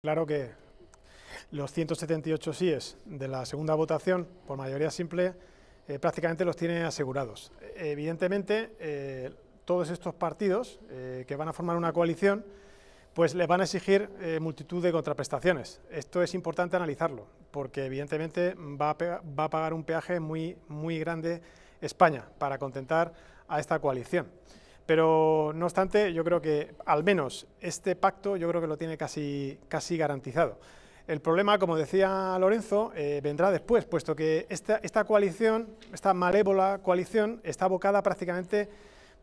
Claro que los 178 síes de la segunda votación, por mayoría simple, eh, prácticamente los tiene asegurados. Evidentemente, eh, todos estos partidos eh, que van a formar una coalición, pues les van a exigir multitud de contraprestaciones. Esto es importante analizarlo, porque evidentemente va a, va a pagar un peaje muy, muy grande España para contentar a esta coalición. Pero no obstante, yo creo que al menos este pacto yo creo que lo tiene casi, casi garantizado. El problema, como decía Lorenzo, eh, vendrá después, puesto que esta, esta, coalición, esta malévola coalición, está abocada prácticamente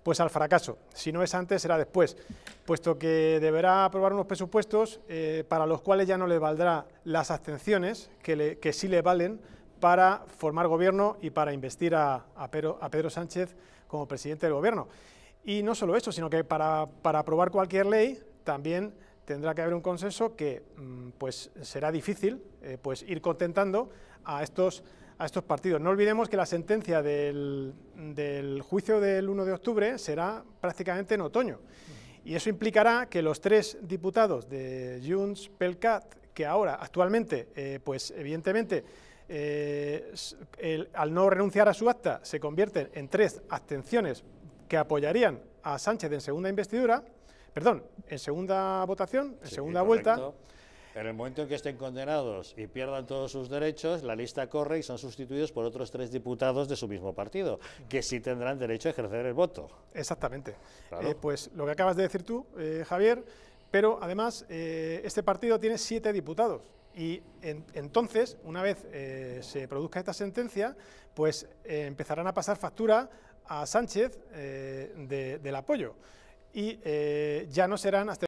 pues, al fracaso. Si no es antes, será después, puesto que deberá aprobar unos presupuestos eh, para los cuales ya no le valdrá las abstenciones, que, sí le valen para formar gobierno y para investir a, a Pedro Sánchez como presidente del gobierno. Y no solo eso, sino que para, aprobar cualquier ley también tendrá que haber un consenso que mm, pues, será difícil eh, pues, ir contentando a estos, a estos partidos. No olvidemos que la sentencia del, juicio del 1 de octubre será prácticamente en otoño. Y eso implicará que los tres diputados de Junts Pelcat, que ahora actualmente, eh, pues evidentemente, eh, al no renunciar a su acta, se convierten en tres abstenciones que apoyarían a Sánchez en segunda investidura, perdón, en segunda votación, en segunda vuelta. En el momento en que estén condenados y pierdan todos sus derechos, la lista corre y son sustituidos por otros tres diputados de su mismo partido, que sí tendrán derecho a ejercer el voto. Exactamente. Eh, pues lo que acabas de decir tú, eh, Javier, pero además eh, este partido tiene siete diputados. Y entonces, una vez se produzca esta sentencia, pues empezarán a pasar factura a Sánchez eh, del apoyo. Y eh, ya no serán hasta